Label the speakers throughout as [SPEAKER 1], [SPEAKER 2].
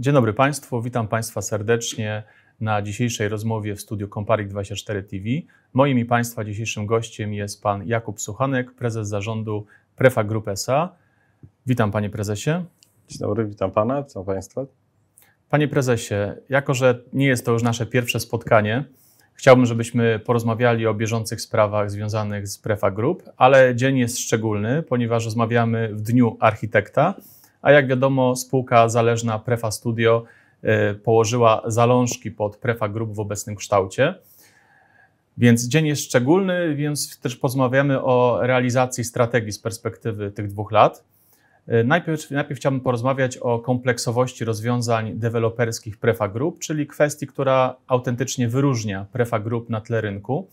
[SPEAKER 1] Dzień dobry Państwu, witam Państwa serdecznie na dzisiejszej rozmowie w studiu Comparik24 TV. Moim i Państwa dzisiejszym gościem jest Pan Jakub Suchanek, prezes zarządu Prefa Group S.A. Witam Panie Prezesie. Dzień dobry, witam Pana, witam Państwa. Panie Prezesie, jako że nie jest to już nasze pierwsze spotkanie, chciałbym, żebyśmy porozmawiali o bieżących sprawach związanych z Prefa Group, ale dzień jest szczególny, ponieważ rozmawiamy w Dniu Architekta, a jak wiadomo spółka zależna Prefa Studio y, położyła zalążki pod Prefa Group w obecnym kształcie. Więc dzień jest szczególny, więc też porozmawiamy o realizacji strategii z perspektywy tych dwóch lat. Y, najpierw, najpierw chciałbym porozmawiać o kompleksowości rozwiązań deweloperskich Prefa Group, czyli kwestii, która autentycznie wyróżnia Prefa Group na tle rynku.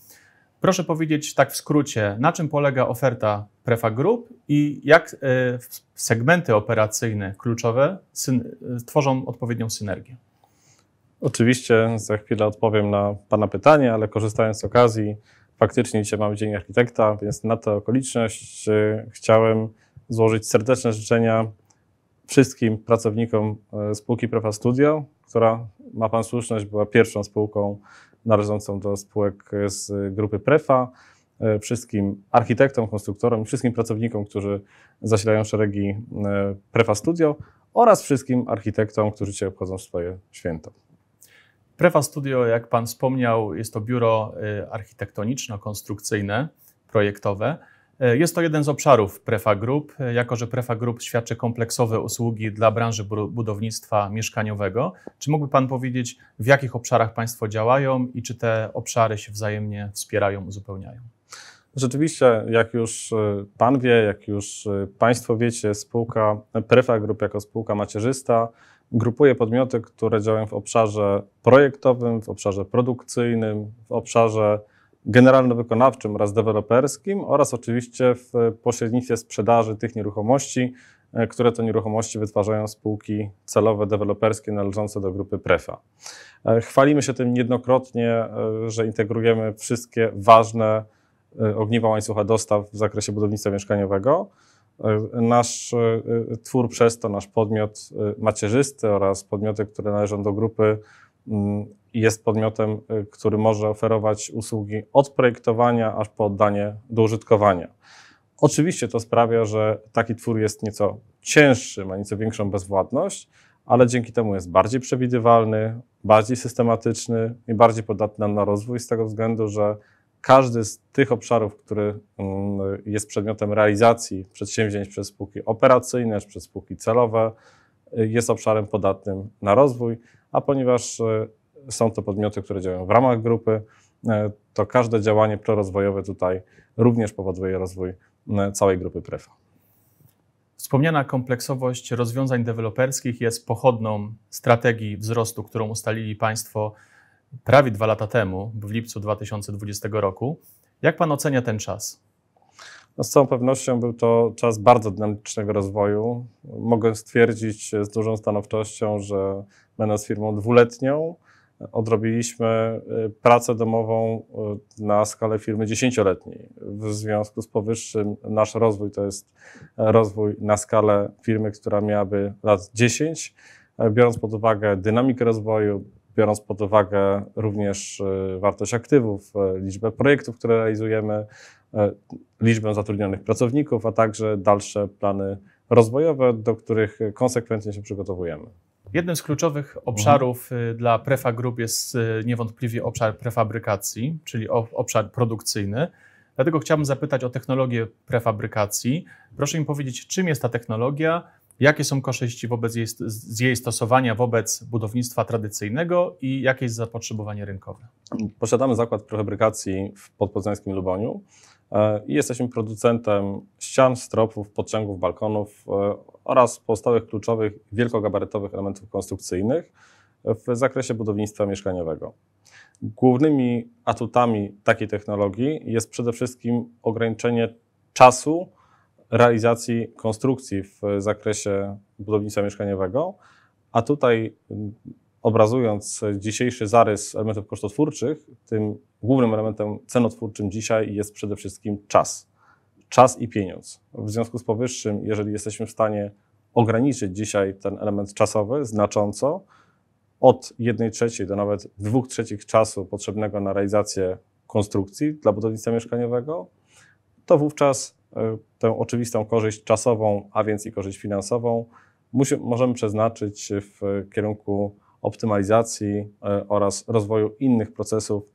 [SPEAKER 1] Proszę powiedzieć tak w skrócie, na czym polega oferta Prefa Group i jak e, segmenty operacyjne kluczowe e, tworzą odpowiednią synergię?
[SPEAKER 2] Oczywiście za chwilę odpowiem na Pana pytanie, ale korzystając z okazji, faktycznie dzisiaj mamy Dzień Architekta, więc na tę okoliczność e, chciałem złożyć serdeczne życzenia wszystkim pracownikom spółki Prefa Studio, która ma Pan słuszność, była pierwszą spółką należącą do spółek z grupy Prefa. E, wszystkim architektom, konstruktorom, wszystkim pracownikom, którzy zasilają szeregi e, Prefa Studio oraz wszystkim architektom, którzy cię obchodzą swoje święto.
[SPEAKER 1] Prefa Studio, jak Pan wspomniał, jest to biuro e, architektoniczno-konstrukcyjne, projektowe. E, jest to jeden z obszarów Prefa Group, e, jako że Prefa Group świadczy kompleksowe usługi dla branży budownictwa mieszkaniowego. Czy mógłby Pan powiedzieć, w jakich obszarach Państwo działają i czy te obszary się wzajemnie wspierają, uzupełniają?
[SPEAKER 2] Rzeczywiście, jak już e, Pan wie, jak już Państwo wiecie, spółka Prefa Group jako spółka macierzysta grupuje podmioty, które działają w obszarze projektowym, w obszarze produkcyjnym, w obszarze generalno-wykonawczym oraz deweloperskim oraz oczywiście w pośrednictwie sprzedaży tych nieruchomości, e, które to nieruchomości wytwarzają spółki celowe deweloperskie należące do grupy Prefa. E, chwalimy się tym niejednokrotnie, e, że integrujemy wszystkie ważne ogniwa łańcucha dostaw w zakresie budownictwa mieszkaniowego. Nasz twór przez to, nasz podmiot macierzysty oraz podmioty, które należą do grupy mm, jest podmiotem, y, który może oferować usługi od projektowania aż po oddanie do użytkowania. Oczywiście to sprawia, że taki twór jest nieco cięższy, ma nieco większą bezwładność, ale dzięki temu jest bardziej przewidywalny, bardziej systematyczny i bardziej podatny na rozwój z tego względu, że każdy z tych obszarów, który mm, jest przedmiotem realizacji przedsięwzięć przez spółki operacyjne, czy przez spółki celowe, y, jest obszarem podatnym na rozwój, a ponieważ y, są to podmioty, które działają w ramach grupy. E, to każde działanie prorozwojowe tutaj również powoduje rozwój e, całej grupy Prefa.
[SPEAKER 1] Wspomniana kompleksowość rozwiązań deweloperskich jest pochodną strategii wzrostu, którą ustalili Państwo prawie dwa lata temu, w lipcu 2020 roku. Jak Pan ocenia ten czas?
[SPEAKER 2] No z całą pewnością był to czas bardzo dynamicznego rozwoju. Mogę stwierdzić z dużą stanowczością, że będąc firmą dwuletnią, odrobiliśmy y, pracę domową y, na skalę firmy dziesięcioletniej. W związku z powyższym nasz rozwój to jest e, rozwój na skalę firmy, która miałaby lat 10, e, biorąc pod uwagę dynamikę rozwoju, biorąc pod uwagę również e, wartość aktywów, liczbę projektów, które realizujemy, liczbę zatrudnionych pracowników, a także dalsze plany rozwojowe, do których konsekwentnie się przygotowujemy.
[SPEAKER 1] Jednym z kluczowych obszarów mhm. dla Prefa Group jest y, niewątpliwie obszar prefabrykacji, czyli obszar produkcyjny. Dlatego chciałbym zapytać o technologię prefabrykacji. Proszę mi powiedzieć, czym jest ta technologia, jakie są korzyści wobec jej, z jej stosowania wobec budownictwa tradycyjnego i jakie jest zapotrzebowanie rynkowe?
[SPEAKER 2] Posiadamy zakład prefabrykacji w podpoznańskim Luboniu i e, jesteśmy producentem ścian, stropów, podciągów, balkonów e, oraz pozostałych kluczowych wielkogabarytowych elementów konstrukcyjnych w zakresie budownictwa mieszkaniowego. Głównymi atutami takiej technologii jest przede wszystkim ograniczenie czasu realizacji konstrukcji w zakresie budownictwa mieszkaniowego, a tutaj mm, obrazując dzisiejszy zarys elementów kosztotwórczych, tym głównym elementem cenotwórczym dzisiaj jest przede wszystkim czas. Czas i pieniądz. W związku z powyższym, jeżeli jesteśmy w stanie ograniczyć dzisiaj ten element czasowy znacząco, od 1 trzeciej do nawet 2 trzecich czasu potrzebnego na realizację konstrukcji dla budownictwa mieszkaniowego, to wówczas e, tę oczywistą korzyść czasową, a więc i korzyść finansową, możemy przeznaczyć w kierunku optymalizacji e, oraz rozwoju innych procesów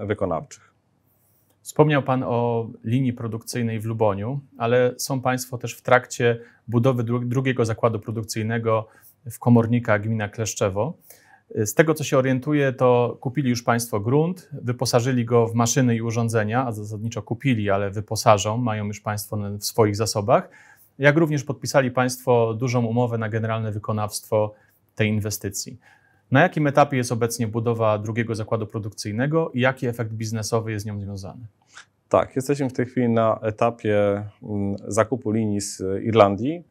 [SPEAKER 2] wykonawczych.
[SPEAKER 1] Wspomniał Pan o linii produkcyjnej w Luboniu, ale są Państwo też w trakcie budowy drugiego zakładu produkcyjnego w Komornika gmina Kleszczewo. Z tego co się orientuję, to kupili już Państwo grunt, wyposażyli go w maszyny i urządzenia, a zasadniczo kupili, ale wyposażą, mają już Państwo w swoich zasobach. Jak również podpisali Państwo dużą umowę na generalne wykonawstwo tej inwestycji. Na jakim etapie jest obecnie budowa drugiego zakładu produkcyjnego i jaki efekt biznesowy jest z nią związany?
[SPEAKER 2] Tak, jesteśmy w tej chwili na etapie mm, zakupu linii z y, Irlandii.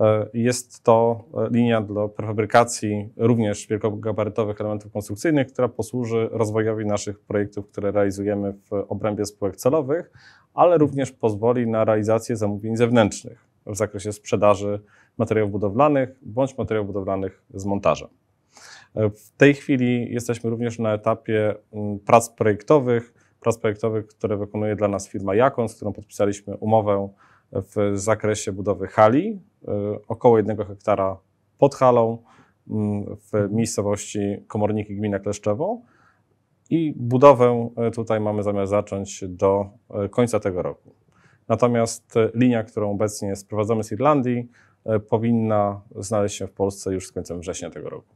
[SPEAKER 2] E, jest to e, linia do prefabrykacji również wielkogabarytowych elementów konstrukcyjnych, która posłuży rozwojowi naszych projektów, które realizujemy w obrębie spółek celowych, ale również pozwoli na realizację zamówień zewnętrznych w zakresie sprzedaży materiałów budowlanych bądź materiałów budowlanych z montażem. E, w tej chwili jesteśmy również na etapie mm, prac projektowych, prac projektowych, które wykonuje dla nas firma Jakon, z którą podpisaliśmy umowę w zakresie budowy hali, e, około jednego hektara pod halą mm, w mhm. miejscowości Komorniki Gmina Kleszczewo i budowę e, tutaj mamy zamiar zacząć do końca tego roku. Natomiast linia, którą obecnie sprowadzamy z Irlandii, powinna znaleźć się w Polsce już z końcem września tego roku.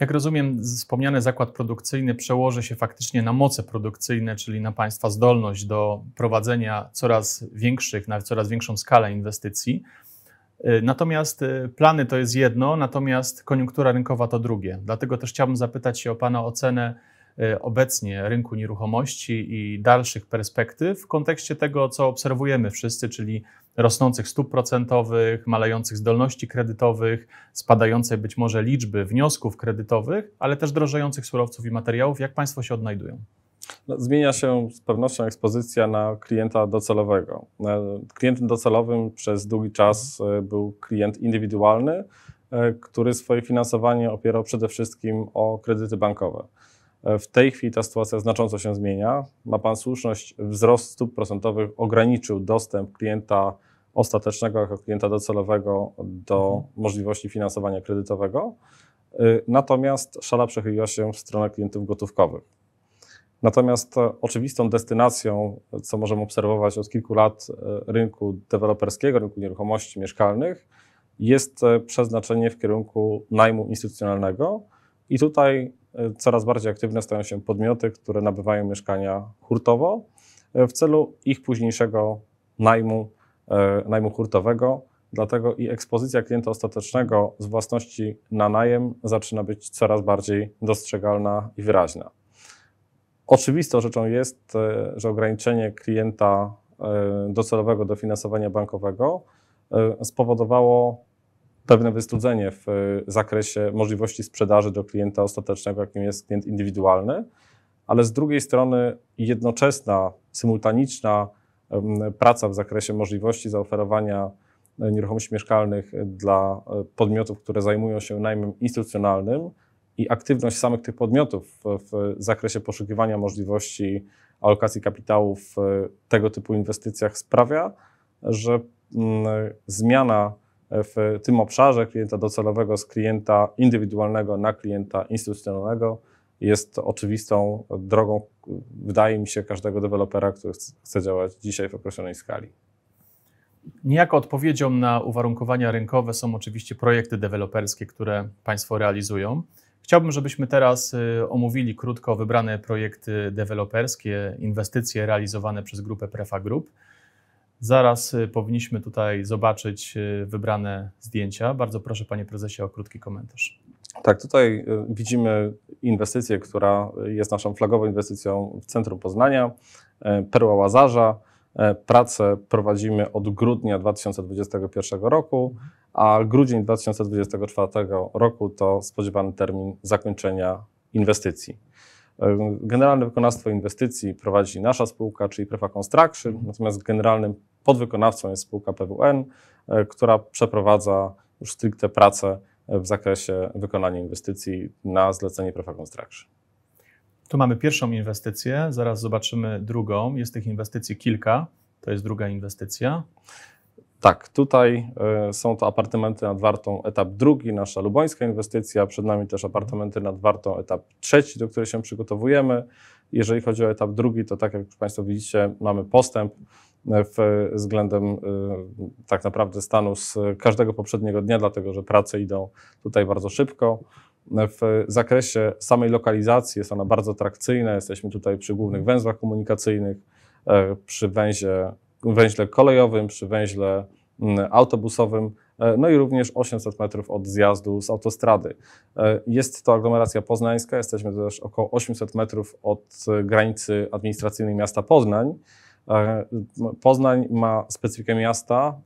[SPEAKER 1] Jak rozumiem, wspomniany zakład produkcyjny przełoży się faktycznie na moce produkcyjne, czyli na Państwa zdolność do prowadzenia coraz większych, na coraz większą skalę inwestycji. Y, natomiast y, plany to jest jedno, natomiast koniunktura rynkowa to drugie. Dlatego też chciałbym zapytać się o Pana ocenę Y, obecnie rynku nieruchomości i dalszych perspektyw w kontekście tego, co obserwujemy wszyscy, czyli rosnących stóp procentowych, malejących zdolności kredytowych, spadającej być może liczby wniosków kredytowych, ale też drożejących surowców i materiałów. Jak Państwo się odnajdują?
[SPEAKER 2] No, zmienia się z pewnością ekspozycja na klienta docelowego. E, klientem docelowym przez długi czas e, był klient indywidualny, e, który swoje finansowanie opierał przede wszystkim o kredyty bankowe. W tej chwili ta sytuacja znacząco się zmienia. Ma Pan słuszność, wzrost stóp procentowych ograniczył dostęp klienta ostatecznego jako klienta docelowego do mhm. możliwości finansowania kredytowego. Y, natomiast szala przechyliła się w stronę klientów gotówkowych. Natomiast e, oczywistą destynacją, co możemy obserwować od kilku lat e, rynku deweloperskiego, rynku nieruchomości mieszkalnych, jest e, przeznaczenie w kierunku najmu instytucjonalnego. I tutaj coraz bardziej aktywne stają się podmioty, które nabywają mieszkania hurtowo e, w celu ich późniejszego najmu, e, najmu hurtowego. Dlatego i ekspozycja klienta ostatecznego z własności na najem zaczyna być coraz bardziej dostrzegalna i wyraźna. Oczywistą rzeczą jest, e, że ograniczenie klienta docelowego do finansowania bankowego spowodowało pewne wystudzenie w y, zakresie możliwości sprzedaży do klienta ostatecznego, jakim jest klient indywidualny, ale z drugiej strony jednoczesna, symultaniczna praca w zakresie możliwości zaoferowania e, nieruchomości mieszkalnych dla e, podmiotów, które zajmują się najmem instytucjonalnym i aktywność samych tych podmiotów w zakresie poszukiwania możliwości alokacji kapitału w e, tego typu inwestycjach sprawia, że mm, zmiana w tym obszarze klienta docelowego z klienta indywidualnego na klienta instytucjonalnego jest oczywistą drogą, wydaje mi się, każdego dewelopera, który chce działać dzisiaj w określonej skali.
[SPEAKER 1] Niejako odpowiedzią na uwarunkowania rynkowe są oczywiście projekty deweloperskie, które Państwo realizują. Chciałbym, żebyśmy teraz y, omówili krótko wybrane projekty deweloperskie, inwestycje realizowane przez grupę Prefa Group. Zaraz y, powinniśmy tutaj zobaczyć y, wybrane zdjęcia. Bardzo proszę, panie prezesie, o krótki komentarz.
[SPEAKER 2] Tak, tutaj y, widzimy inwestycję, która jest naszą flagową inwestycją w centrum Poznania, Perła Łazarza. Prace prowadzimy od grudnia 2021 roku, a grudzień 2024 roku to spodziewany termin zakończenia inwestycji. Generalne wykonawstwo inwestycji prowadzi nasza spółka, czyli Prefa Construction, mhm. natomiast generalnym podwykonawcą jest spółka PWN, e, która przeprowadza już stricte pracę e, w zakresie wykonania inwestycji na zlecenie Prefa Construction.
[SPEAKER 1] Tu mamy pierwszą inwestycję, zaraz zobaczymy drugą. Jest tych inwestycji kilka. To jest druga inwestycja.
[SPEAKER 2] Tak, tutaj e, są to apartamenty nad Wartą, etap drugi, nasza lubońska inwestycja. Przed nami też apartamenty nad Wartą, etap trzeci, do którego się przygotowujemy. Jeżeli chodzi o etap drugi, to tak jak Państwo widzicie, mamy postęp e, w, względem e, tak naprawdę stanu z każdego poprzedniego dnia, dlatego że prace idą tutaj bardzo szybko. W zakresie samej lokalizacji jest ona bardzo atrakcyjna. Jesteśmy tutaj przy głównych węzłach komunikacyjnych, przy węzie węźle kolejowym, przy węźle mm, autobusowym, e, no i również 800 metrów od zjazdu z autostrady. E, jest to aglomeracja poznańska, jesteśmy też około 800 metrów od e, granicy administracyjnej miasta Poznań. Poznań ma specyfikę miasta,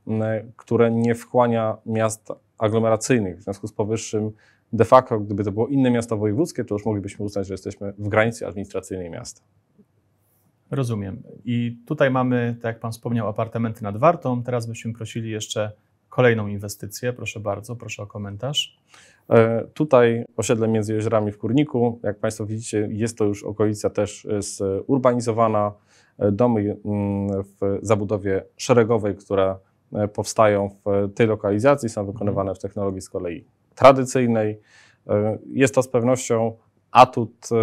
[SPEAKER 2] które nie wchłania miast aglomeracyjnych, w związku z powyższym de facto, gdyby to było inne miasto wojewódzkie, to już moglibyśmy uznać, że jesteśmy w granicy administracyjnej miasta.
[SPEAKER 1] Rozumiem. I tutaj mamy, tak jak Pan wspomniał, apartamenty nad Wartą. Teraz byśmy prosili jeszcze kolejną inwestycję. Proszę bardzo, proszę o komentarz.
[SPEAKER 2] E, tutaj osiedle między jeziorami w Kurniku. Jak Państwo widzicie, jest to już okolica też e, zurbanizowana. E, domy mm, w zabudowie szeregowej, które powstają w tej lokalizacji, są wykonywane w technologii z kolei tradycyjnej. Jest to z pewnością atut e,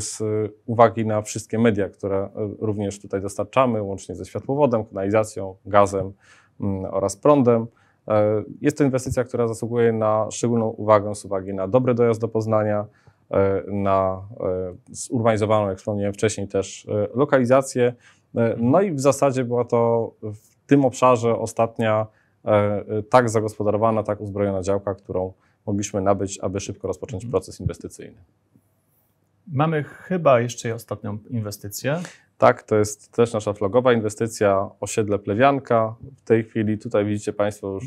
[SPEAKER 2] z uwagi na wszystkie media, które e, również tutaj dostarczamy, łącznie ze światłowodem, kanalizacją, gazem mm, oraz prądem. E, jest to inwestycja, która zasługuje na szczególną uwagę z uwagi na dobry dojazd do Poznania, na zurbanizowaną, jak wspomniałem wcześniej, też lokalizację. No i w zasadzie była to w tym obszarze ostatnia tak zagospodarowana, tak uzbrojona działka, którą mogliśmy nabyć, aby szybko rozpocząć mhm. proces inwestycyjny.
[SPEAKER 1] Mamy chyba jeszcze ostatnią inwestycję.
[SPEAKER 2] Tak, to jest też nasza flagowa inwestycja, osiedle Plewianka. W tej chwili tutaj widzicie Państwo już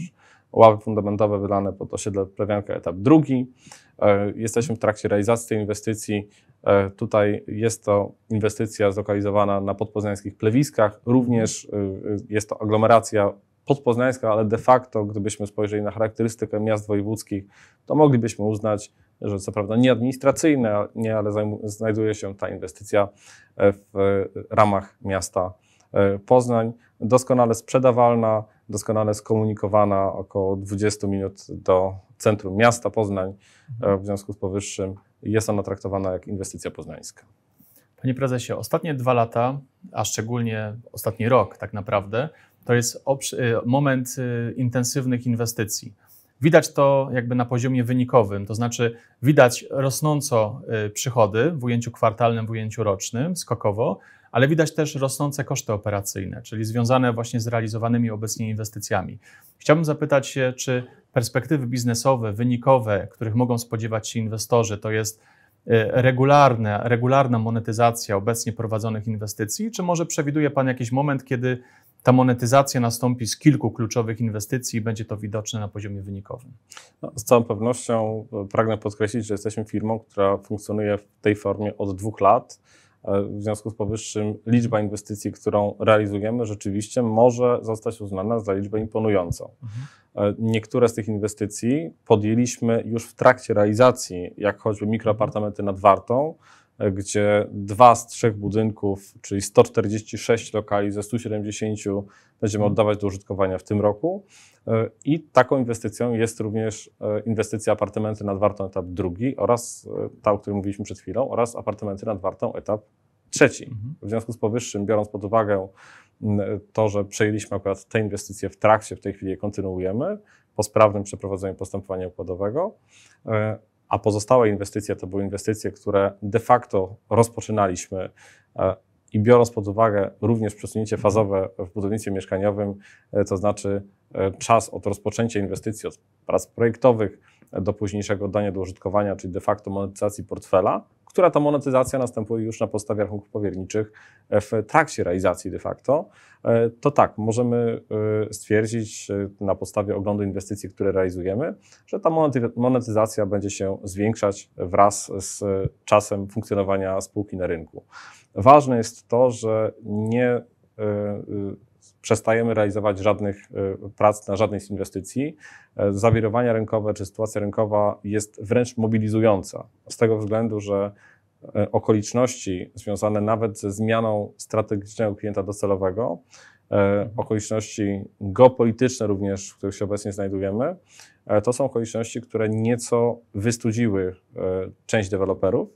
[SPEAKER 2] ławy fundamentowe wylane pod osiedle Plewianka etap drugi. E, jesteśmy w trakcie realizacji tej inwestycji. E, tutaj jest to inwestycja zlokalizowana na podpoznańskich plewiskach. Również e, jest to aglomeracja podpoznańska, ale de facto, gdybyśmy spojrzeli na charakterystykę miast wojewódzkich, to moglibyśmy uznać, że co prawda nie administracyjne, nie, ale znajduje się ta inwestycja e, w ramach miasta e, Poznań. Doskonale sprzedawalna, doskonale skomunikowana, około 20 minut do centrum miasta Poznań. E, w związku z powyższym jest ona traktowana jak inwestycja poznańska.
[SPEAKER 1] Panie prezesie, ostatnie dwa lata, a szczególnie ostatni rok tak naprawdę, to jest moment intensywnych inwestycji Widać to jakby na poziomie wynikowym, to znaczy widać rosnąco y, przychody w ujęciu kwartalnym, w ujęciu rocznym, skokowo, ale widać też rosnące koszty operacyjne, czyli związane właśnie z realizowanymi obecnie inwestycjami. Chciałbym zapytać się, czy perspektywy biznesowe, wynikowe, których mogą spodziewać się inwestorzy, to jest E, regularne, regularna monetyzacja obecnie prowadzonych inwestycji, czy może przewiduje Pan jakiś moment, kiedy ta monetyzacja nastąpi z kilku kluczowych inwestycji i będzie to widoczne na poziomie wynikowym?
[SPEAKER 2] No, z całą pewnością pragnę podkreślić, że jesteśmy firmą, która funkcjonuje w tej formie od dwóch lat E, w związku z powyższym liczba inwestycji, którą realizujemy, rzeczywiście może zostać uznana za liczbę imponującą. Mhm. Niektóre z tych inwestycji podjęliśmy już w trakcie realizacji, jak choćby mikroapartamenty nad Wartą, gdzie dwa z trzech budynków, czyli 146 lokali ze 170 będziemy mhm. oddawać do użytkowania w tym roku. E, I taką inwestycją jest również e, inwestycja apartamenty nad Wartą etap drugi oraz e, ta, o której mówiliśmy przed chwilą, oraz apartamenty nad Wartą etap trzeci. Mhm. W związku z powyższym, biorąc pod uwagę to, że przejęliśmy akurat te inwestycje w trakcie, w tej chwili je kontynuujemy po sprawnym przeprowadzeniu postępowania układowego, a pozostałe inwestycje to były inwestycje, które de facto rozpoczynaliśmy e, i biorąc pod uwagę również przesunięcie fazowe w budownictwie mieszkaniowym, e, to znaczy e, czas od rozpoczęcia inwestycji, od prac projektowych do późniejszego oddania do użytkowania, czyli de facto monetyzacji portfela, która ta monetyzacja następuje już na podstawie rachunków powierniczych w trakcie realizacji de facto, e, to tak, możemy e, stwierdzić e, na podstawie oglądu inwestycji, które realizujemy, że ta monetyzacja będzie się zwiększać wraz z czasem funkcjonowania spółki na rynku. Ważne jest to, że nie przestajemy realizować żadnych y, prac na żadnej z inwestycji. E, zawirowania rynkowe czy sytuacja rynkowa jest wręcz mobilizująca z tego względu, że e, okoliczności związane nawet ze zmianą strategicznego klienta docelowego, e, okoliczności geopolityczne również, w których się obecnie znajdujemy, to są okoliczności, które nieco wystudziły część deweloperów.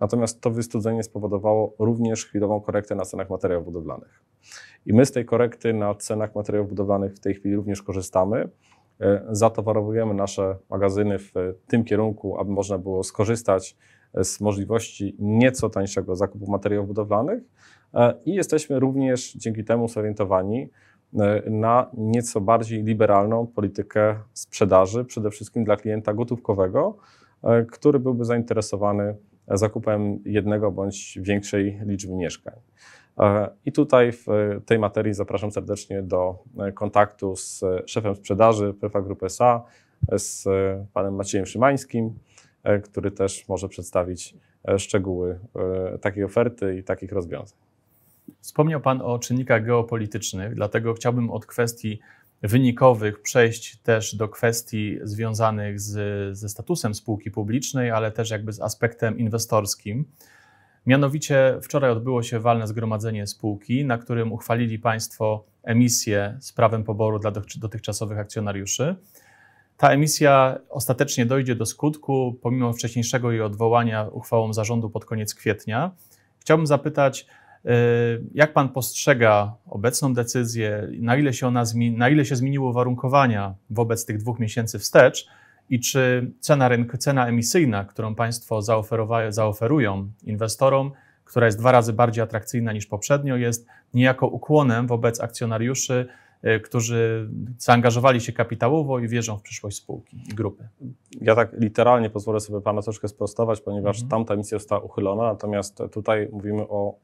[SPEAKER 2] Natomiast to wystudzenie spowodowało również chwilową korektę na cenach materiałów budowlanych. I my z tej korekty na cenach materiałów budowlanych w tej chwili również korzystamy. E, zatowarowujemy nasze magazyny w tym kierunku, aby można było skorzystać e, z możliwości nieco tańszego zakupu materiałów budowlanych e, i jesteśmy również dzięki temu zorientowani na nieco bardziej liberalną politykę sprzedaży, przede wszystkim dla klienta gotówkowego, który byłby zainteresowany E, zakupem jednego bądź większej liczby mieszkań. E, I tutaj w tej materii zapraszam serdecznie do e, kontaktu z szefem sprzedaży PFA Group SA, z panem Maciejem Szymańskim, który też może przedstawić szczegóły takiej oferty i takich rozwiązań.
[SPEAKER 1] Wspomniał Pan o czynnikach geopolitycznych, dlatego chciałbym od kwestii wynikowych przejść też do kwestii związanych z, ze statusem spółki publicznej, ale też jakby z aspektem inwestorskim. Mianowicie wczoraj odbyło się walne zgromadzenie spółki, na którym uchwalili Państwo emisję z prawem poboru dla dotychczasowych akcjonariuszy. Ta emisja ostatecznie dojdzie do skutku, pomimo wcześniejszego jej odwołania uchwałą zarządu pod koniec kwietnia. Chciałbym zapytać, E, jak pan postrzega obecną decyzję? Na ile się, ona na ile się zmieniły warunkowania wobec tych dwóch miesięcy wstecz? I czy cena, rynku, cena emisyjna, którą państwo zaoferują inwestorom, która jest dwa razy bardziej atrakcyjna niż poprzednio, jest niejako ukłonem wobec akcjonariuszy, e, którzy zaangażowali się kapitałowo i wierzą w przyszłość spółki i grupy.
[SPEAKER 2] Ja tak literalnie pozwolę sobie Pana troszkę sprostować, ponieważ mhm. tamta misja została uchylona, natomiast tutaj mówimy o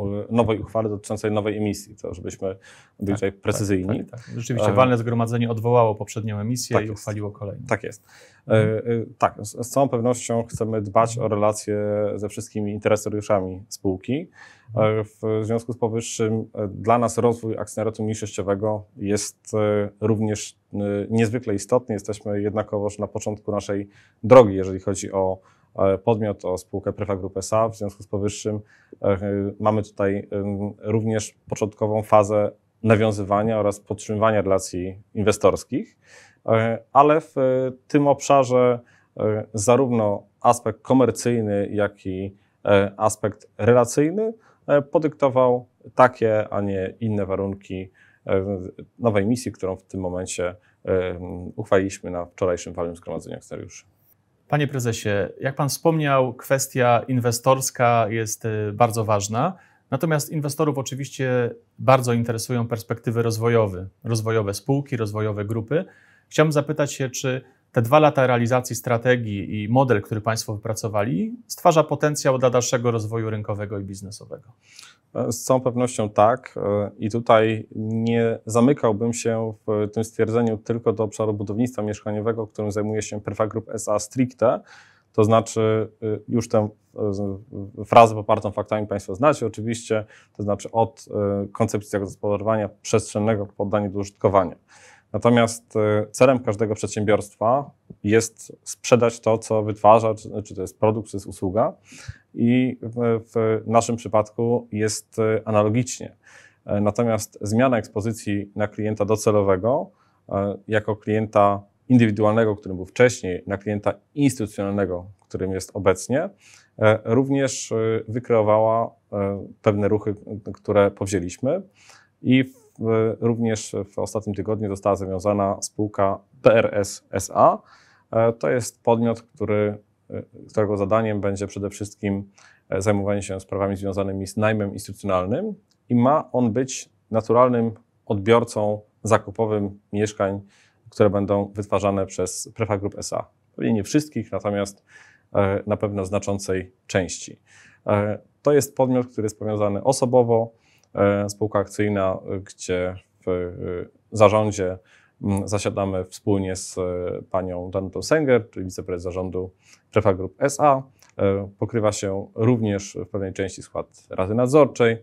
[SPEAKER 2] Y, nowej uchwale dotyczącej nowej emisji, to żebyśmy byli tak, tak, precyzyjni. Tak, tak, tak? Rzeczywiście, e, walne
[SPEAKER 1] zgromadzenie odwołało poprzednią emisję tak i jest. uchwaliło kolejną. Tak jest. E, mhm. e, tak, z, z całą pewnością
[SPEAKER 2] chcemy dbać o relacje ze wszystkimi interesariuszami spółki. W związku z powyższym dla nas rozwój akcjonariatu mniejszościowego jest również niezwykle istotny. Jesteśmy jednakowoż na początku naszej drogi, jeżeli chodzi o E, podmiot, o spółkę Prefa Group S.A. W związku z powyższym e, mamy tutaj również początkową fazę nawiązywania oraz podtrzymywania relacji inwestorskich, e, ale w tym obszarze zarówno aspekt komercyjny, jak i aspekt relacyjny podyktował takie, a nie inne warunki nowej misji, którą w tym momencie uchwaliliśmy na wczorajszym walnym zgromadzeniu akcjonariuszy.
[SPEAKER 1] Panie prezesie, jak pan wspomniał, kwestia inwestorska jest y, bardzo ważna. Natomiast inwestorów oczywiście bardzo interesują perspektywy rozwojowe, rozwojowe spółki, rozwojowe grupy. Chciałbym zapytać się, czy te dwa lata realizacji strategii i model, który Państwo wypracowali, stwarza potencjał dla dalszego rozwoju rynkowego i biznesowego.
[SPEAKER 2] Z całą pewnością tak. I tutaj nie zamykałbym się w tym stwierdzeniu tylko do obszaru budownictwa mieszkaniowego, którym zajmuje się Perfa Group SA stricte. To znaczy, y, już tę y, y, frazę popartą faktami Państwo znacie oczywiście, to znaczy od koncepcji zagospodarowania przestrzennego poddanie do użytkowania. Natomiast y, celem każdego przedsiębiorstwa jest sprzedać to, co wytwarza, czy, to jest produkt, czy to jest usługa. I w, w naszym przypadku jest y, analogicznie. E, natomiast zmiana ekspozycji na klienta docelowego, e, jako klienta indywidualnego, którym był wcześniej, na klienta instytucjonalnego, którym jest obecnie, e, również y, wykreowała pewne ruchy, które powzięliśmy. I również w ostatnim tygodniu została zawiązana spółka PRS SA. E, to jest podmiot, który, e, którego zadaniem będzie przede wszystkim e, zajmowanie się sprawami związanymi z najmem instytucjonalnym i ma on być naturalnym odbiorcą zakupowym mieszkań, które będą wytwarzane przez Prefa Group SA. Pewnie nie wszystkich, natomiast na pewno znaczącej części. To jest podmiot, który jest powiązany osobowo, E, spółka akcyjna, e, gdzie w e, zarządzie zasiadamy wspólnie z panią Danutą Senger, czyli wiceprezes zarządu Prefa Group SA. Pokrywa się również w pewnej części skład Rady Nadzorczej.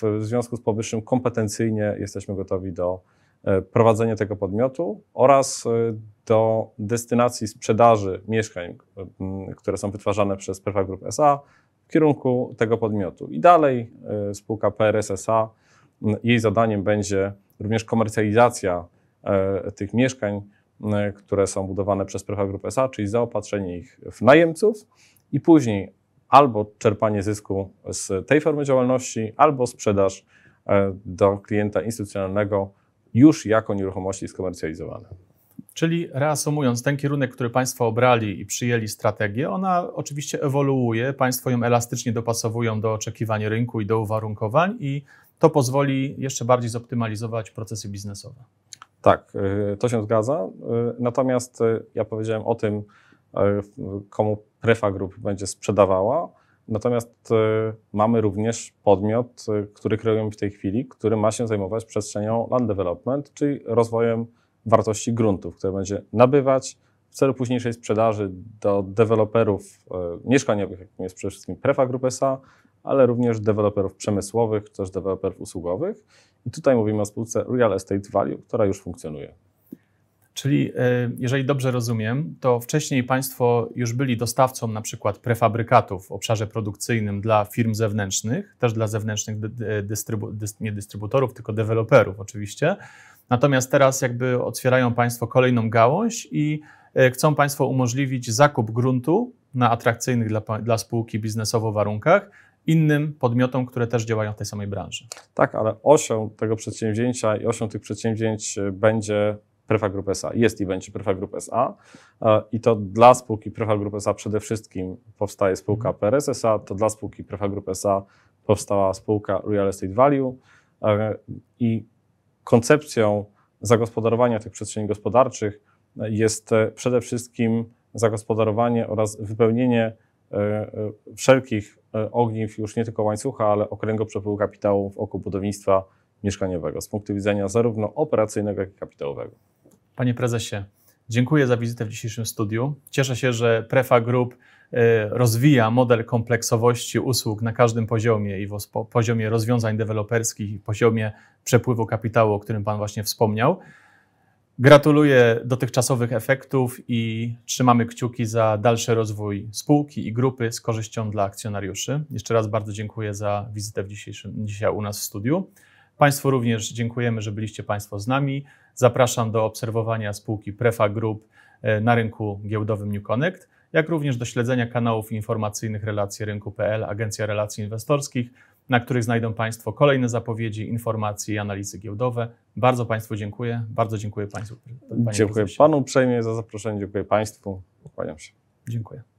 [SPEAKER 2] W związku z powyższym kompetencyjnie jesteśmy gotowi do prowadzenia tego podmiotu oraz do destynacji sprzedaży mieszkań, które są wytwarzane przez Prefa Group SA w kierunku tego podmiotu. I dalej y, spółka PRS SA, y, jej zadaniem będzie również komercjalizacja y, tych mieszkań, które są budowane przez Prefa Grup SA, czyli zaopatrzenie ich w najemców i później albo czerpanie zysku z tej formy działalności, albo sprzedaż do klienta instytucjonalnego już jako nieruchomości skomercjalizowane.
[SPEAKER 1] Czyli reasumując, ten kierunek, który Państwo obrali i przyjęli strategię, ona oczywiście ewoluuje, Państwo ją elastycznie dopasowują do oczekiwań rynku i do uwarunkowań i to pozwoli jeszcze bardziej zoptymalizować procesy biznesowe.
[SPEAKER 2] Tak, y, to się zgadza. Y, natomiast y, ja powiedziałem o tym, komu Prefa Group będzie sprzedawała. Natomiast mamy również podmiot, który kreujemy w tej chwili, który ma się zajmować przestrzenią land development, czyli rozwojem wartości gruntów, które będzie nabywać w celu późniejszej sprzedaży do deweloperów e, mieszkaniowych, jakim jest przede wszystkim Prefa Group S.A., ale również deweloperów przemysłowych, też deweloperów usługowych. I tutaj mówimy o spółce Real Estate Value, która już
[SPEAKER 1] funkcjonuje. Czyli e, jeżeli dobrze rozumiem, to wcześniej Państwo już byli dostawcą na przykład prefabrykatów w obszarze produkcyjnym dla firm zewnętrznych, też dla zewnętrznych e, dystrybu, nie dystrybutorów, tylko deweloperów oczywiście, Natomiast teraz jakby otwierają Państwo kolejną gałąź i e, chcą Państwo umożliwić zakup gruntu na atrakcyjnych dla, dla spółki biznesowo warunkach innym podmiotom, które też działają w tej samej branży.
[SPEAKER 2] Tak, ale osią tego przedsięwzięcia i osią tych przedsięwzięć e, będzie Prefa Group SA. Jest i będzie Prefa Group SA. E, I to dla spółki Prefa Group SA przede wszystkim powstaje spółka mhm. PRS SA, to dla spółki Prefa Group SA powstała spółka Real Estate Value i koncepcją zagospodarowania tych przestrzeni gospodarczych e, jest e, przede wszystkim zagospodarowanie oraz wypełnienie e, wszelkich ogniw, już nie tylko łańcucha, ale okręgu przepływu kapitału w oku budownictwa mieszkaniowego z punktu widzenia zarówno operacyjnego, jak i
[SPEAKER 1] kapitałowego. Panie prezesie, dziękuję za wizytę w dzisiejszym studiu. Cieszę się, że Prefa Group E, rozwija model kompleksowości usług na każdym poziomie i w poziomie rozwiązań deweloperskich i poziomie przepływu kapitału, o którym Pan właśnie wspomniał. Gratuluję dotychczasowych efektów i trzymamy kciuki za dalszy rozwój spółki i grupy z korzyścią dla akcjonariuszy. Jeszcze raz bardzo dziękuję za wizytę w dzisiejszym, dzisiaj u nas w studiu. Państwu również dziękujemy, że byliście Państwo z nami. Zapraszam do obserwowania spółki Prefa Group e, na rynku giełdowym New Connect jak również do śledzenia kanałów informacyjnych Relacje Rynku.pl, Agencja Relacji Inwestorskich, na których znajdą Państwo kolejne zapowiedzi, informacje i analizy giełdowe. Bardzo Państwu dziękuję. Bardzo dziękuję Państwu. Dziękuję prezesie. Panu uprzejmie za zaproszenie. Dziękuję Państwu. Kłaniam się. Dziękuję.